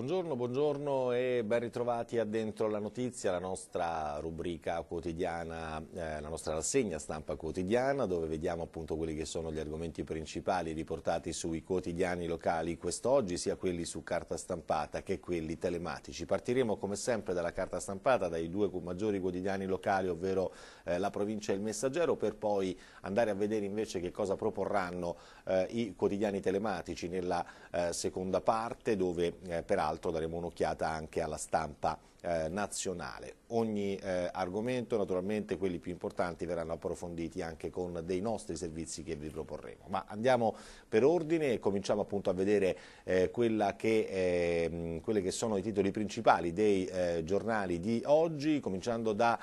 Buongiorno, buongiorno e ben ritrovati a Dentro la Notizia, la nostra rubrica quotidiana, eh, la nostra rassegna stampa quotidiana dove vediamo appunto quelli che sono gli argomenti principali riportati sui quotidiani locali quest'oggi, sia quelli su carta stampata che quelli telematici. Partiremo come sempre dalla carta stampata, dai due maggiori quotidiani locali, ovvero eh, la provincia e il messaggero, per poi andare a vedere invece che cosa proporranno eh, i quotidiani telematici nella eh, seconda parte dove eh, peraltro peraltro daremo un'occhiata anche alla stampa eh, nazionale. Ogni eh, argomento, naturalmente quelli più importanti, verranno approfonditi anche con dei nostri servizi che vi proporremo. Ma andiamo per ordine e cominciamo appunto a vedere eh, che, ehm, quelli che sono i titoli principali dei eh, giornali di oggi, cominciando dalla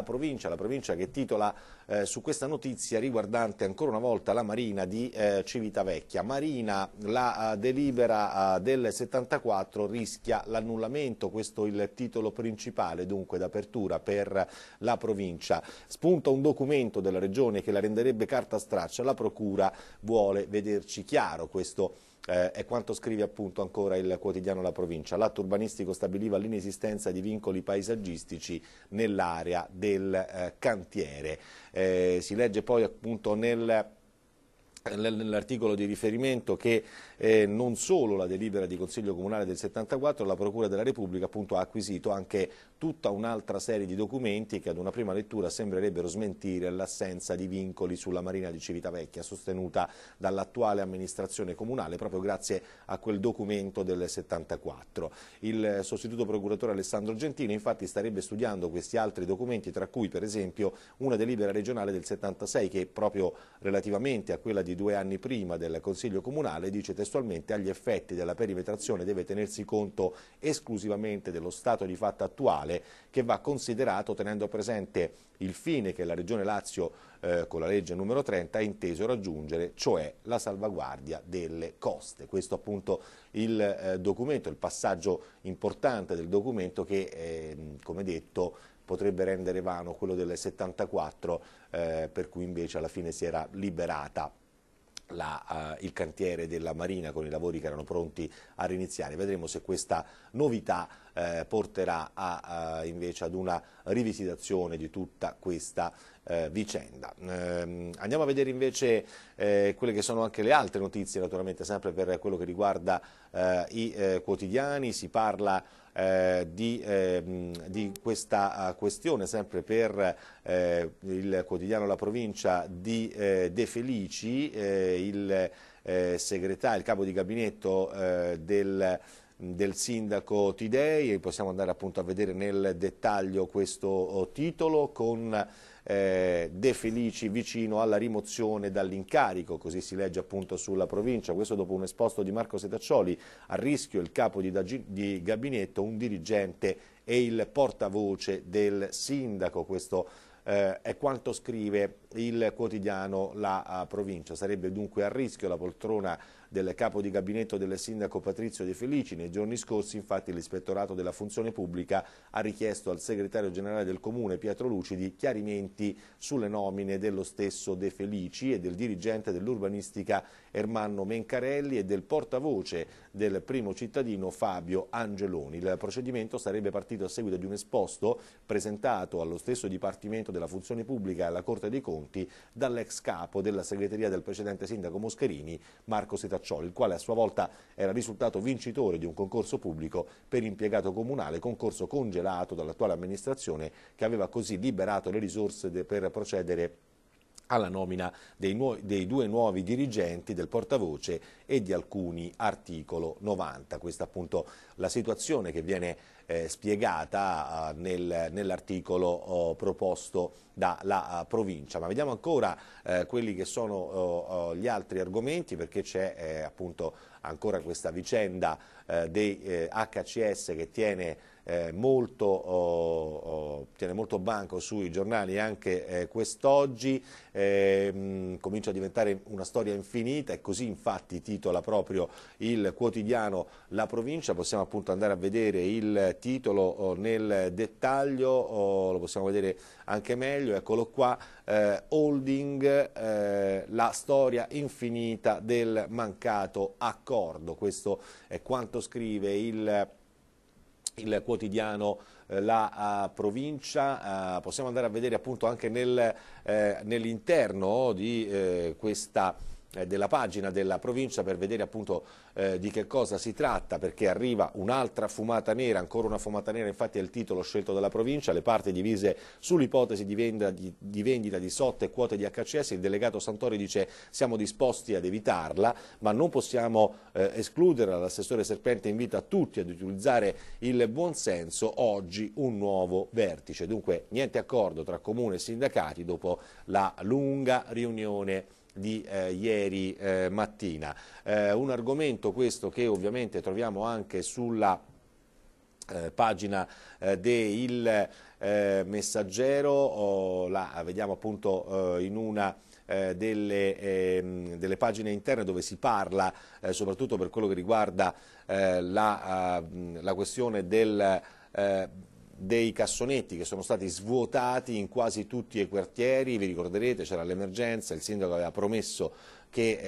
eh, provincia, la provincia che titola eh, su questa notizia riguardante ancora una volta la Marina di eh, Civitavecchia. Marina, la uh, delibera uh, del 74 rischia l'annullamento, questo è il titolo principale dunque d'apertura per la provincia. Spunta un documento della Regione che la renderebbe carta straccia, la Procura vuole vederci chiaro questo eh, è quanto scrive appunto ancora il quotidiano La Provincia. L'atto urbanistico stabiliva l'inesistenza di vincoli paesaggistici nell'area del eh, cantiere. Eh, si legge poi appunto nel nell'articolo di riferimento che eh, non solo la delibera di Consiglio Comunale del 74, la Procura della Repubblica appunto, ha acquisito anche tutta un'altra serie di documenti che ad una prima lettura sembrerebbero smentire l'assenza di vincoli sulla Marina di Civitavecchia sostenuta dall'attuale amministrazione comunale proprio grazie a quel documento del 74. Il sostituto procuratore Alessandro Gentini infatti starebbe studiando questi altri documenti tra cui per esempio una delibera regionale del 76 che proprio relativamente a quella di due anni prima del Consiglio Comunale dice testualmente agli effetti della perimetrazione deve tenersi conto esclusivamente dello stato di fatto attuale che va considerato tenendo presente il fine che la Regione Lazio eh, con la legge numero 30 ha inteso raggiungere, cioè la salvaguardia delle coste. Questo appunto il eh, documento, il passaggio importante del documento che, eh, come detto, potrebbe rendere vano quello del 74 eh, per cui invece alla fine si era liberata la, uh, il cantiere della Marina con i lavori che erano pronti a riniziare. Vedremo se questa novità eh, porterà a, a, eh, invece ad una rivisitazione di tutta questa eh, vicenda. Ehm, andiamo a vedere invece eh, quelle che sono anche le altre notizie, naturalmente sempre per quello che riguarda eh, i eh, quotidiani, si parla di, eh, di, ehm, questa questione sempre per eh, il quotidiano La Provincia di De Felici, il, segretario, il capo di gabinetto del del sindaco Tidei e possiamo andare appunto a vedere nel dettaglio questo oh, titolo con eh, De Felici vicino alla rimozione dall'incarico, così si legge appunto sulla provincia, questo dopo un esposto di Marco Setaccioli, a rischio il capo di, di gabinetto, un dirigente e il portavoce del sindaco, questo eh, è quanto scrive il quotidiano La ah, Provincia, sarebbe dunque a rischio la poltrona del capo di gabinetto del sindaco Patrizio De Felici. Nei giorni scorsi infatti l'ispettorato della funzione pubblica ha richiesto al segretario generale del comune Pietro Lucidi chiarimenti sulle nomine dello stesso De Felici e del dirigente dell'urbanistica Ermanno Mencarelli e del portavoce del primo cittadino Fabio Angeloni. Il procedimento sarebbe partito a seguito di un esposto presentato allo stesso Dipartimento della Funzione Pubblica e alla Corte dei Conti dall'ex capo della segreteria del precedente sindaco Moscherini, Marco Setaccioli, il quale a sua volta era risultato vincitore di un concorso pubblico per impiegato comunale, concorso congelato dall'attuale amministrazione che aveva così liberato le risorse per procedere alla nomina dei, nuovi, dei, due nuovi dirigenti del portavoce e di alcuni articolo 90. Questa è appunto la situazione che viene eh, spiegata eh, nel, nell'articolo oh, proposto dalla uh, ah, provincia. Ma vediamo ancora eh, quelli che sono oh, oh, gli altri argomenti perché c'è eh, appunto ancora questa vicenda eh, dei HCS eh, che tiene eh, molto, oh, oh, tiene molto banco sui giornali anche eh, quest'oggi, eh, mh, comincia a diventare una storia infinita e così infatti titola proprio il quotidiano La Provincia, possiamo appunto andare a vedere il titolo oh, nel dettaglio, oh, lo possiamo vedere anche meglio, eccolo qua, eh, holding, eh, la storia infinita del mancato accordo, questo è quanto scrive il il quotidiano eh, La eh, Provincia, eh, possiamo andare a vedere appunto anche nel, eh, nell'interno di eh, questa eh, della pagina della provincia per vedere appunto eh, di che cosa si tratta perché arriva un'altra fumata nera, ancora una fumata nera infatti è il titolo scelto dalla provincia, le parti divise sull'ipotesi di, di, di, vendita di sotte e quote di HCS, il delegato Santori dice siamo disposti ad evitarla ma non possiamo eh, escluderla, l'assessore Serpente invita tutti ad utilizzare il buonsenso, oggi un nuovo vertice, dunque niente accordo tra comune e sindacati dopo la lunga riunione di eh, ieri eh, mattina. Eh, un argomento questo che ovviamente troviamo anche sulla eh, pagina eh, del eh, Messaggero, oh, la vediamo appunto in una delle, ehm, delle, pagine interne dove si parla eh, soprattutto per quello che riguarda eh, la, ah, la, questione del dei cassonetti che sono stati svuotati in quasi tutti i quartieri, vi ricorderete c'era l'emergenza, il sindaco aveva promesso che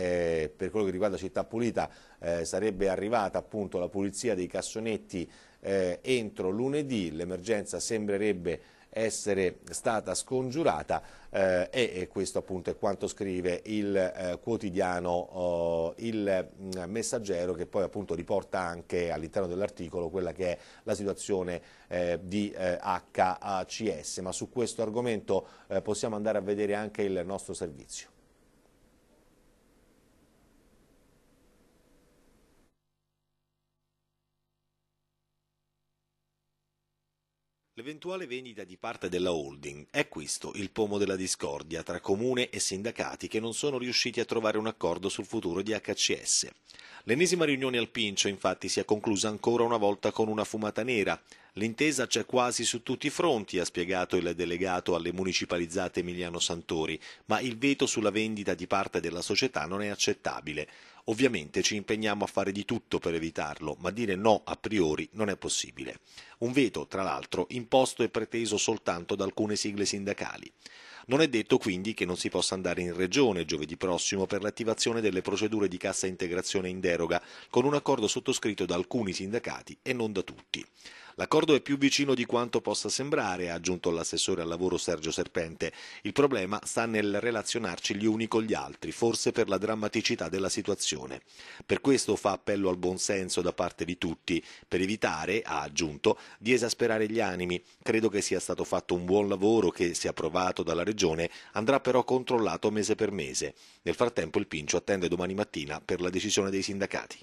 eh, per quello che riguarda Città Pulita eh, sarebbe arrivata appunto la pulizia dei cassonetti eh, entro lunedì, l'emergenza sembrerebbe essere stata scongiurata eh, e questo appunto è quanto scrive il eh, quotidiano eh, Il mm, Messaggero che poi appunto riporta anche all'interno dell'articolo quella che è la situazione eh, di HACS eh, ma su questo argomento eh, possiamo andare a vedere anche il nostro servizio. L'eventuale vendita di parte della holding è questo il pomo della discordia tra comune e sindacati che non sono riusciti a trovare un accordo sul futuro di HCS. L'ennesima riunione al Pincio infatti si è conclusa ancora una volta con una fumata nera. L'intesa c'è quasi su tutti i fronti, ha spiegato il delegato alle municipalizzate Emiliano Santori, ma il veto sulla vendita di parte della società non è accettabile. Ovviamente ci impegniamo a fare di tutto per evitarlo, ma dire no a priori non è possibile. Un veto, tra l'altro, imposto e preteso soltanto da alcune sigle sindacali. Non è detto quindi che non si possa andare in regione giovedì prossimo per l'attivazione delle procedure di cassa integrazione in deroga, con un accordo sottoscritto da alcuni sindacati e non da tutti. L'accordo è più vicino di quanto possa sembrare, ha aggiunto l'assessore al lavoro Sergio Serpente. Il problema sta nel relazionarci gli uni con gli altri, forse per la drammaticità della situazione. Per questo fa appello al buonsenso da parte di tutti, per evitare, ha aggiunto, di esasperare gli animi. Credo che sia stato fatto un buon lavoro che, se approvato dalla Regione, andrà però controllato mese per mese. Nel frattempo il Pincio attende domani mattina per la decisione dei sindacati.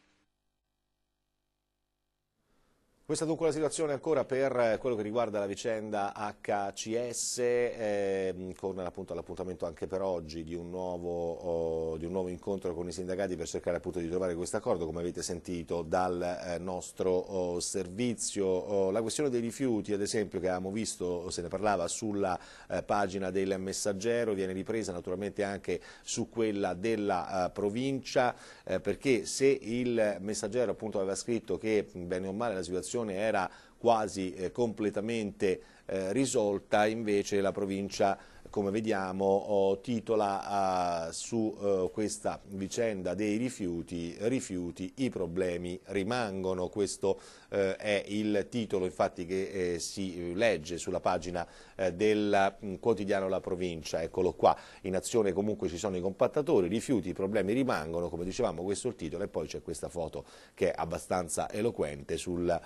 Questa dunque la situazione ancora per eh, quello che riguarda la vicenda HCS, eh, con l'appuntamento anche per oggi di un, nuovo, oh, di un, nuovo, incontro con i sindacati per cercare appunto di trovare questo accordo, come avete sentito dal eh, nostro oh, servizio. Oh, la questione dei rifiuti, ad esempio, che abbiamo visto, oh, se ne parlava sulla eh, pagina del messaggero, viene ripresa naturalmente anche su quella della eh, provincia, eh, perché se il messaggero appunto aveva scritto che bene o male la situazione situazione era quasi eh, completamente eh, risolta, invece la provincia come vediamo, oh, titola ah, su eh, questa vicenda dei rifiuti, rifiuti, i problemi rimangono. Questo eh, è il titolo infatti che eh, si legge sulla pagina del mm, quotidiano La Provincia. Eccolo qua, in azione comunque ci sono i compattatori, rifiuti, i problemi rimangono, come dicevamo questo è il titolo e poi c'è questa foto che è abbastanza eloquente sulla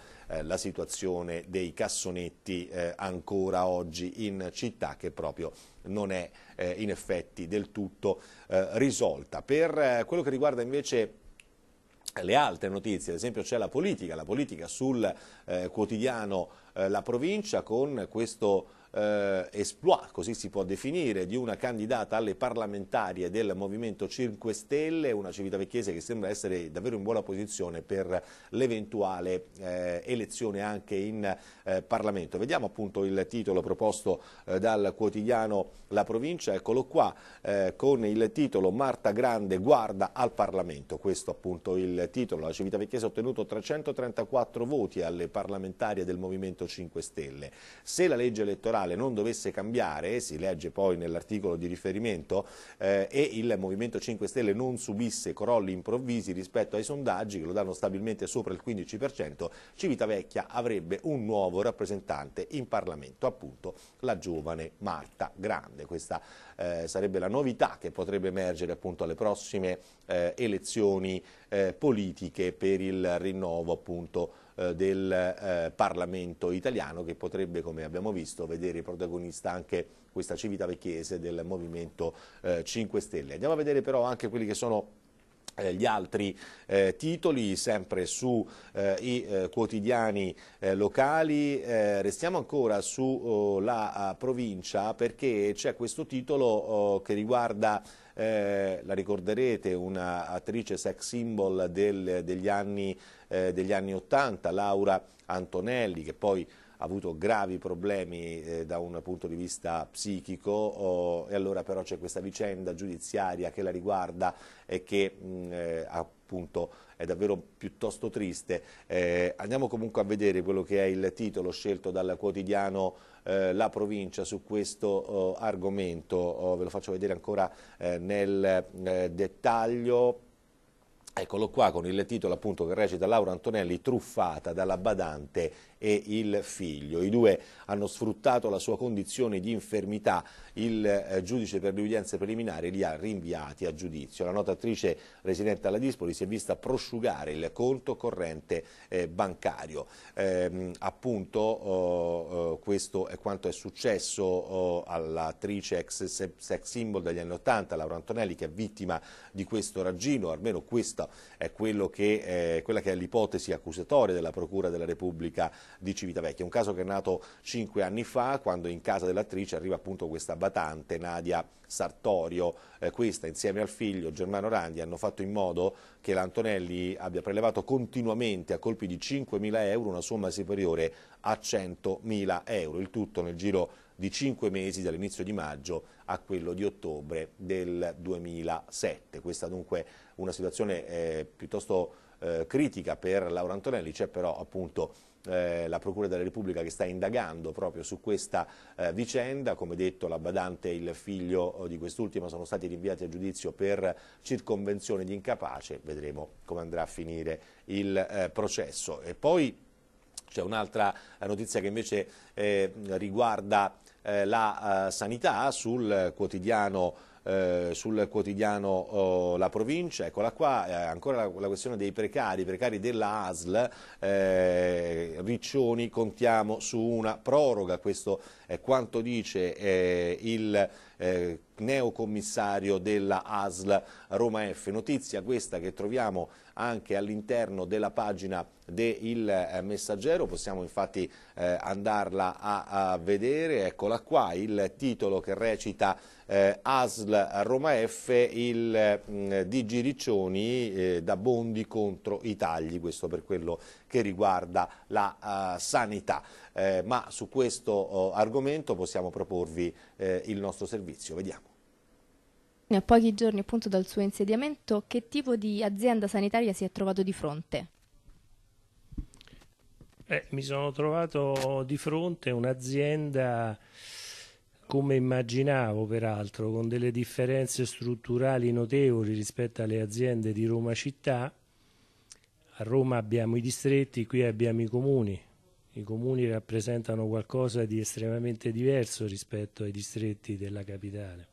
situazione dei cassonetti ancora oggi in città che proprio non è eh, in effetti del tutto eh, risolta. Per eh, quello che riguarda invece le altre notizie, ad esempio c'è la politica, la politica sul eh, quotidiano eh, La Provincia con questo eh, esploit, così si può definire, di una candidata alle parlamentarie del Movimento 5 Stelle, una civitavecchiese che sembra essere davvero in buona posizione per l'eventuale eh, elezione anche in eh, Parlamento. Vediamo appunto il titolo proposto eh, dal quotidiano La Provincia, eccolo qua, eh, con il titolo Marta Grande guarda al Parlamento, questo appunto il titolo. La civitavecchiese ha ottenuto 334 voti alle parlamentarie del Movimento 5 Stelle. Se la legge elettorale elettorale non dovesse cambiare, si legge poi nell'articolo di riferimento, eh, e il Movimento 5 Stelle non subisse crolli improvvisi rispetto ai sondaggi che lo danno stabilmente sopra il 15%, Civitavecchia avrebbe un nuovo rappresentante in Parlamento, appunto la giovane Marta Grande. Questa eh, sarebbe la novità che potrebbe emergere appunto alle prossime eh, elezioni eh, politiche per il rinnovo appunto eh, del eh, Parlamento italiano che potrebbe, come abbiamo visto, vedere protagonista anche questa civitavecchiese del Movimento 5 eh, Stelle. Andiamo a vedere però anche quelli che sono eh, gli altri eh, titoli sempre sui eh, eh, quotidiani locali restiamo ancora sulla oh, provincia perché c'è questo titolo oh, che riguarda eh, la ricorderete, un'attrice sex symbol del, degli, anni, eh, degli anni 80, Laura Antonelli, che poi avuto gravi problemi eh, da un punto di vista psichico oh, e allora però c'è questa vicenda giudiziaria che la riguarda e che mh, mm, eh, appunto è davvero piuttosto triste. Eh, andiamo comunque a vedere quello che è il titolo scelto dal quotidiano eh, La Provincia su questo oh, argomento, oh, ve lo faccio vedere ancora eh, nel eh, dettaglio. Eccolo qua con il titolo appunto che recita Laura Antonelli truffata dalla badante e il figlio. I due hanno sfruttato la sua condizione di infermità, il eh, giudice per le udienze preliminari li ha rinviati a giudizio. La nota attrice residente alla Dispoli si è vista prosciugare il conto corrente eh, bancario. Eh, appunto, oh, oh, questo è quanto è successo oh, all'attrice ex sex symbol degli anni 80, Laura Antonelli, che è vittima di questo raggino, almeno questa è, che, eh, quella che è l'ipotesi accusatoria della Procura della Repubblica di Civitavecchia, un caso che è nato cinque anni fa, quando in casa dell'attrice arriva appunto questa batante, Nadia Sartorio, eh, questa insieme al figlio Germano Randi hanno fatto in modo che l'Antonelli abbia prelevato continuamente a colpi di 5.000 euro una somma superiore a 100.000 euro, il tutto nel giro di 5 mesi dall'inizio di maggio a quello di ottobre del 2007. Questa dunque una situazione eh, piuttosto eh, critica per Laura Antonelli, c'è però appunto eh, la Procura della Repubblica che sta indagando proprio su questa eh, vicenda, come detto la badante e il figlio oh, di quest'ultima sono stati rinviati a giudizio per circonvenzione di incapace, vedremo come andrà a finire il eh, processo. E poi c'è un'altra eh, notizia che invece eh, riguarda la sanità sul quotidiano eh, sul quotidiano oh, La Provincia, eccola qua, eh, ancora la, la, questione dei precari, i precari della ASL, eh, Riccioni, contiamo su una proroga, questo è quanto dice eh, il eh, neocommissario della ASL Roma F. Notizia questa che troviamo anche all'interno della pagina del eh, Messaggero, possiamo infatti eh, andarla a, a, vedere, eccola qua, il titolo che recita eh, ASL Roma F, il mh, mm, di Giriccioni eh, da Bondi contro i tagli, questo per quello che riguarda la uh, sanità, eh, ma su questo uh, argomento possiamo proporvi il nostro servizio, vediamo a pochi giorni appunto dal suo insediamento, che tipo di azienda sanitaria si è trovato di fronte? Eh, mi sono trovato di fronte un'azienda come immaginavo peraltro, con delle differenze strutturali notevoli rispetto alle aziende di Roma città. A Roma abbiamo i distretti, qui abbiamo i comuni. I comuni rappresentano qualcosa di estremamente diverso rispetto ai distretti della capitale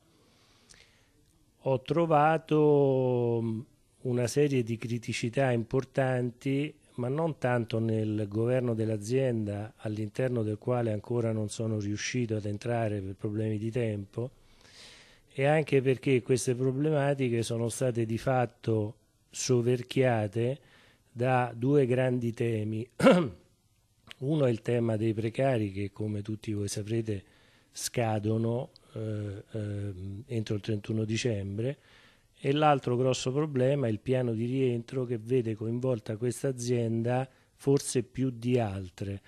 ho trovato mm, una serie di criticità importanti, ma non tanto nel governo dell'azienda all'interno del quale ancora non sono riuscito ad entrare per problemi di tempo, e anche perché queste problematiche sono state di fatto soverchiate da due grandi temi. Uno è il tema dei precari che come tutti voi saprete scadono eh, eh, entro il 31 dicembre e l'altro grosso problema è il piano di rientro che vede coinvolta questa azienda forse più di altre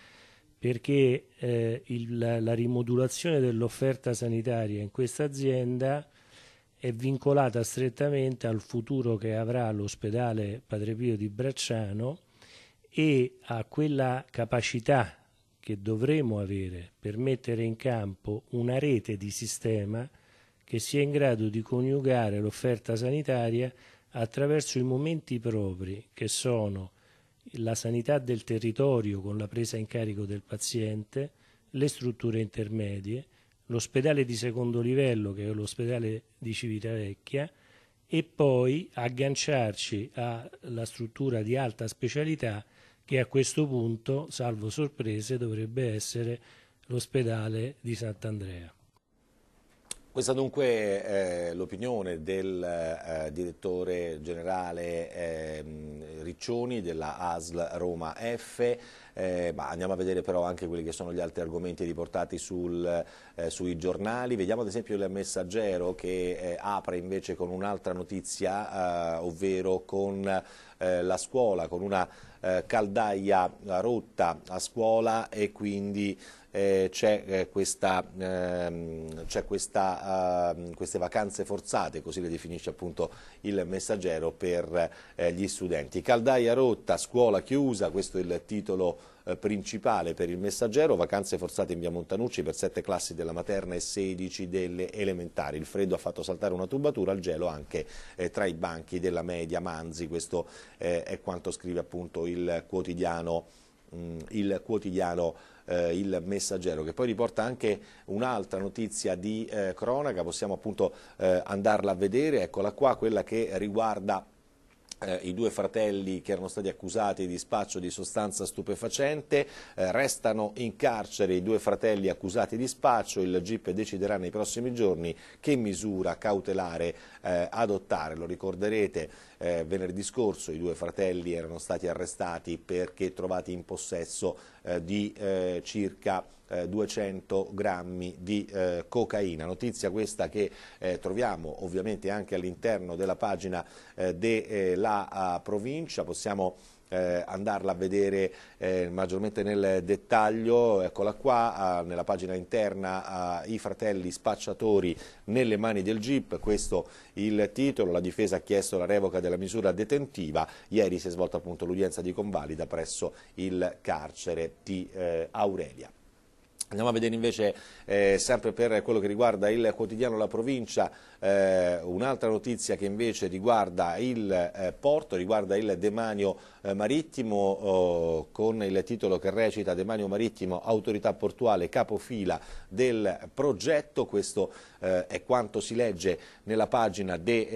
perché eh, il, la, la, rimodulazione dell'offerta sanitaria in questa azienda è vincolata strettamente al futuro che avrà l'ospedale Padre Pio di Bracciano e a quella capacità che dovremo avere per mettere in campo una rete di sistema che sia in grado di coniugare l'offerta sanitaria attraverso i momenti propri che sono la sanità del territorio con la presa in carico del paziente, le strutture intermedie, l'ospedale di secondo livello che è l'ospedale di Civitavecchia e poi agganciarci alla struttura di alta specialità che a questo punto, salvo sorprese, dovrebbe essere l'ospedale di Sant'Andrea. Questa dunque è eh, l'opinione del eh, direttore generale eh, Riccioni della ASL Roma F eh, ma andiamo a vedere però anche quelli che sono gli altri argomenti riportati sul, eh, sui giornali, vediamo ad esempio il messaggero che eh, apre invece con un'altra notizia, eh, ovvero con eh, la scuola, con una caldaia rotta a scuola e quindi eh, c'è eh, questa, ehm, questa, eh, queste vacanze forzate, così le definisce appunto il messaggero per eh, gli studenti. Caldaia rotta, scuola chiusa, questo è il titolo eh, principale per il messaggero, vacanze forzate in via Montanucci per sette classi della materna e 16 delle elementari. Il freddo ha fatto saltare una tubatura, il gelo anche eh, tra i banchi della media Manzi, questo eh, è quanto scrive appunto il quotidiano, mh, mm, il quotidiano eh, il messaggero, che poi riporta anche un'altra notizia di eh, cronaca, possiamo appunto eh, andarla a vedere, eccola qua, quella che riguarda eh, I due fratelli che erano stati accusati di spaccio di sostanza stupefacente eh, restano in carcere i due fratelli accusati di spaccio, il GIP deciderà nei prossimi giorni che misura cautelare eh, adottare, lo ricorderete eh, venerdì scorso i due fratelli erano stati arrestati perché trovati in possesso eh, di eh, circa 200 eh, grammi di eh, cocaina. Notizia questa che eh, troviamo ovviamente anche all'interno della pagina della provincia. Possiamo eh, andarla a vedere eh, maggiormente nel dettaglio, eccola qua, ah, nella pagina interna ah, i fratelli spacciatori nelle mani del GIP, questo il titolo, la difesa ha chiesto la revoca della misura detentiva, ieri si è svolta appunto l'udienza di convalida presso il carcere di eh, Aurelia. Andiamo a vedere invece, eh, sempre per quello che riguarda il quotidiano La Provincia, eh, Un'altra notizia che invece riguarda il eh, porto, riguarda il demanio eh, marittimo oh, con il titolo che recita Demanio marittimo, autorità portuale, capofila del progetto. Questo eh, è quanto si legge nella pagina del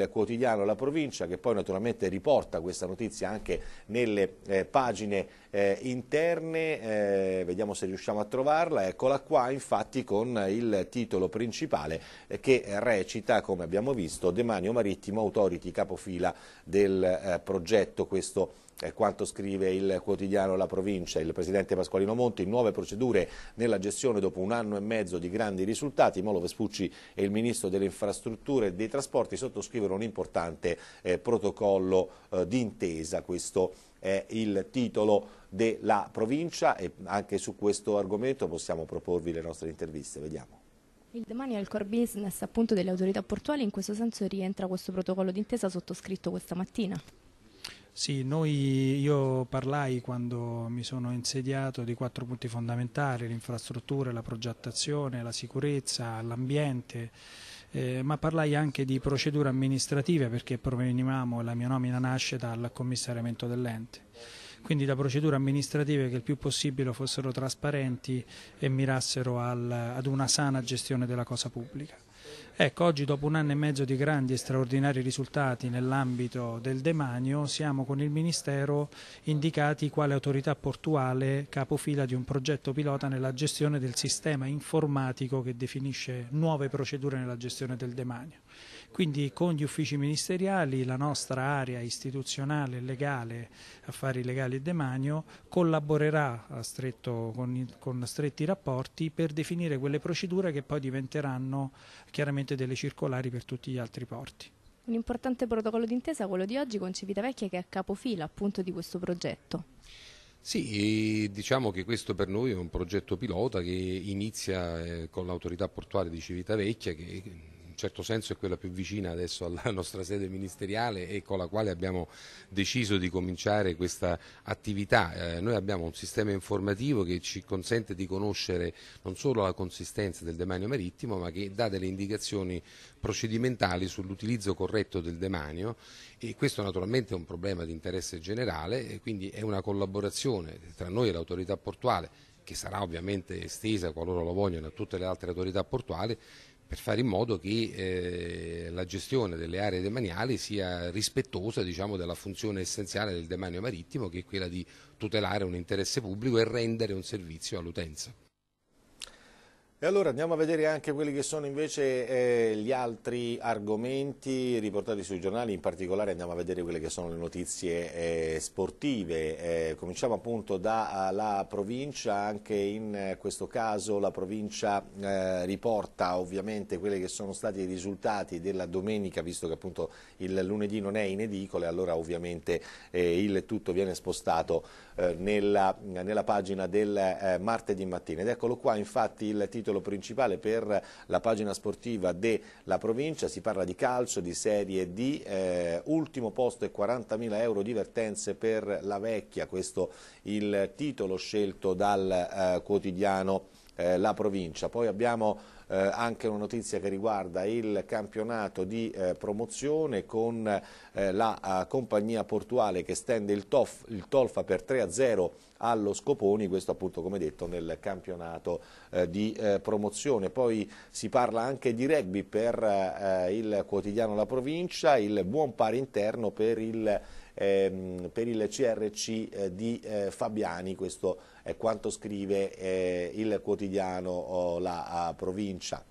eh, quotidiano La Provincia che poi naturalmente riporta questa notizia anche nelle eh, pagine interne. vediamo se riusciamo a trovarla. Eccola qua infatti con il titolo principale che recita recita, come abbiamo visto, Demanio Marittimo Authority, capofila del eh, progetto, questo è quanto scrive il quotidiano La Provincia, il presidente Pasqualino Monti, nuove procedure nella gestione dopo un anno e mezzo di grandi risultati, Molo Vespucci e il ministro delle infrastrutture e dei trasporti sottoscrivono un importante eh, protocollo eh, di questo è il titolo della provincia e anche su questo argomento possiamo proporvi le nostre interviste, vediamo. Il demanio è il core business appunto delle autorità portuali, in questo senso rientra questo protocollo d'intesa sottoscritto questa mattina. Sì, noi, io parlai quando mi sono insediato di quattro punti fondamentali, l'infrastruttura, la progettazione, la sicurezza, l'ambiente, eh, ma parlai anche di procedure amministrative perché provenivamo, la mia nomina nasce dal commissariamento dell'ente quindi da procedure amministrative che il più possibile fossero trasparenti e mirassero al, ad una sana gestione della cosa pubblica. Ecco, oggi dopo un anno e mezzo di grandi e straordinari risultati nell'ambito del demanio siamo con il Ministero indicati quale autorità portuale capofila di un progetto pilota nella gestione del sistema informatico che definisce nuove procedure nella gestione del demanio. Quindi con gli uffici ministeriali, la nostra area istituzionale, legale, affari legali e demanio collaborerà stretto, con, con stretti rapporti per definire quelle procedure che poi diventeranno chiaramente ovviamente delle circolari per tutti gli altri porti. Un importante protocollo d'intesa, quello di oggi con Civitavecchia che è a capofila appunto di questo progetto. Sì, eh, diciamo che questo per noi è un progetto pilota che inizia eh, con l'autorità portuale di Civitavecchia che un certo senso è quella più vicina adesso alla nostra sede ministeriale e con la quale abbiamo deciso di cominciare questa attività. Eh, noi abbiamo un sistema informativo che ci consente di conoscere non solo la consistenza del demanio marittimo ma che dà delle indicazioni procedimentali sull'utilizzo corretto del demanio e questo naturalmente è un problema di interesse generale e quindi è una collaborazione tra noi e l'autorità portuale che sarà ovviamente estesa qualora lo vogliono a tutte le altre autorità portuali per fare in modo che eh, la gestione delle aree demaniali sia rispettosa diciamo, della funzione essenziale del demanio marittimo che è quella di tutelare un interesse pubblico e rendere un servizio all'utenza. E allora andiamo a vedere anche quelli che sono invece eh, gli altri argomenti riportati sui giornali, in particolare andiamo a vedere quelle che sono le notizie eh, sportive. Eh, cominciamo appunto dalla eh, provincia, anche in eh, questo caso la provincia eh, riporta ovviamente quelli che sono stati i risultati della domenica, visto che appunto il lunedì non è in edicole, allora ovviamente il tutto viene spostato nella, nella, pagina del martedì mattina. Ed eccolo qua infatti il titolo titolo principale per la pagina sportiva della provincia, si parla di calcio, di serie D, eh, ultimo posto e 40.000 euro divertenze per la vecchia, questo il titolo scelto dal eh, quotidiano eh, La Provincia. Poi abbiamo eh, anche una notizia che riguarda il campionato di eh, promozione con eh, la eh, compagnia portuale che stende il, tof, il Tolfa per 3-0 allo Scoponi, questo appunto come detto nel campionato eh, di eh, promozione. Poi si parla anche di rugby per il quotidiano La Provincia, il buon pari interno per il Ehm, per il CRC eh, di eh, Fabiani, questo è quanto scrive eh, il quotidiano oh, La Provincia provincia.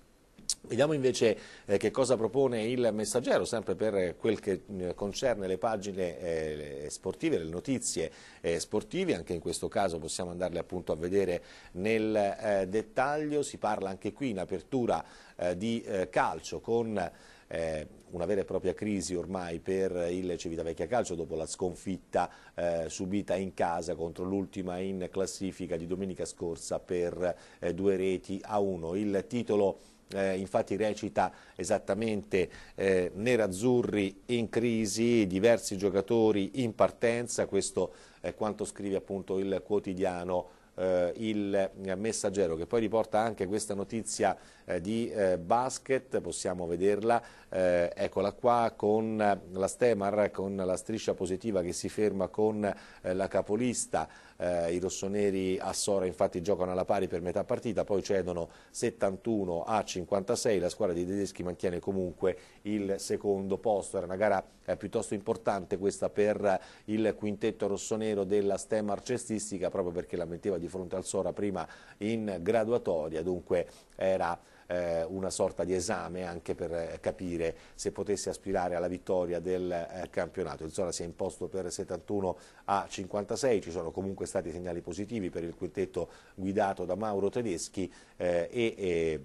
Vediamo invece eh, che cosa propone il messaggero, sempre per eh, quel che mh, mm, concerne le pagine eh, sportive, le notizie eh, sportive, anche in questo caso possiamo andarle appunto a vedere nel eh, dettaglio, si parla anche qui in apertura eh, di calcio con eh, una vera e propria crisi ormai per il Civitavecchia Calcio dopo la sconfitta eh, subita in casa contro l'ultima in classifica di domenica scorsa per eh, due reti a uno. Il titolo eh, infatti recita esattamente eh, Nerazzurri in crisi, diversi giocatori in partenza, questo è quanto scrive appunto il quotidiano eh, il messaggero che poi riporta anche questa notizia eh, di eh, basket, possiamo vederla, eh, eccola qua con la Stemar, con la striscia positiva che si ferma con eh, la capolista eh, i rossoneri a Sora infatti giocano alla pari per metà partita, poi cedono 71 a 56, la squadra dei tedeschi mantiene comunque il secondo posto, era una gara eh, piuttosto importante questa per eh, il quintetto rossonero della Stemar cestistica proprio perché la metteva di fronte al Sora prima in graduatoria, dunque era eh, una sorta di esame anche per eh, capire se potesse aspirare alla vittoria del eh, campionato. Il Zona si è imposto per 71 a 56, ci sono comunque stati segnali positivi per il quintetto guidato da Mauro Tedeschi eh, e, e,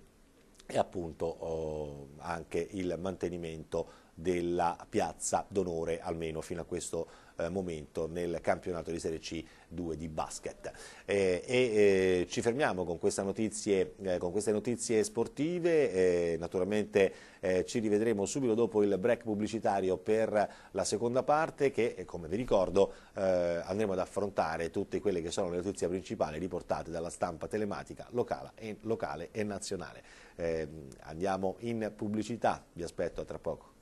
e, appunto oh, anche il mantenimento della piazza d'onore almeno fino a questo momento nel campionato di Serie C 2 di basket. Eh, e eh, ci fermiamo con, notizie, eh, con, queste notizie sportive, eh, naturalmente ci rivedremo subito dopo il break pubblicitario per la seconda parte che, come vi ricordo, andremo ad affrontare tutte quelle che sono le notizie principali riportate dalla stampa telematica locale e, locale e nazionale. andiamo in pubblicità, vi aspetto a tra poco.